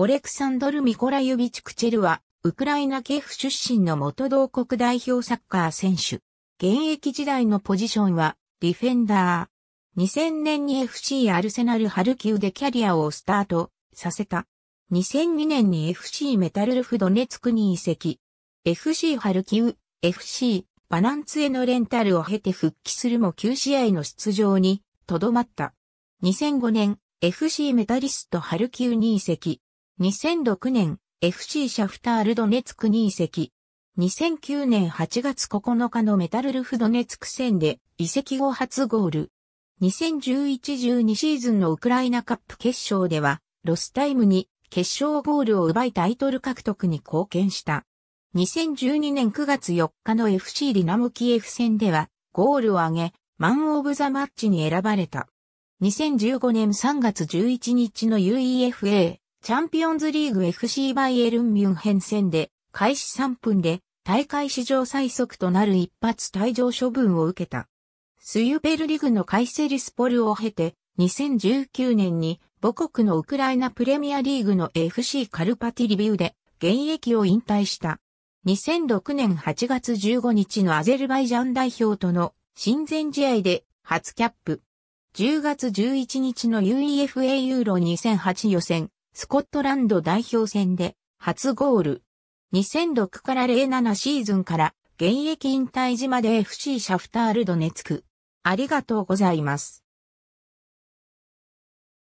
オレクサンドル・ミコラユビチ・クチェルは、ウクライナケフ出身の元同国代表サッカー選手。現役時代のポジションは、ディフェンダー。2000年に FC アルセナル・ハルキウでキャリアをスタートさせた。2002年に FC メタルルフ・ドネツクに移籍。FC ハルキウ、FC バナンツへのレンタルを経て復帰するも9試合の出場にとどまった。2005年、FC メタリストハルキウに移籍。2006年、FC シャフタールドネツクに移籍。2009年8月9日のメタルルフドネツク戦で移籍後初ゴール。2011-12シーズンのウクライナカップ決勝では、ロスタイムに決勝ゴールを奪いタイトル獲得に貢献した。2012年9月4日の FC リナムキエフ戦では、ゴールを挙げ、マン・オブ・ザ・マッチに選ばれた。2015年3月11日の UEFA チャンピオンズリーグ FC バイエルンミュンヘン戦で、開始3分で、大会史上最速となる一発退場処分を受けた。スユペルリグのカイセリスポルを経て、2019年に母国のウクライナプレミアリーグの FC カルパティリビューで現役を引退した。2006年8月15日のアゼルバイジャン代表との親善試合で初キャップ。10月11日の UEFA ユーロ2008予選スコットランド代表戦で初ゴール。2006から07シーズンから現役引退時まで FC シャフタールドネツク。ありがとうございます。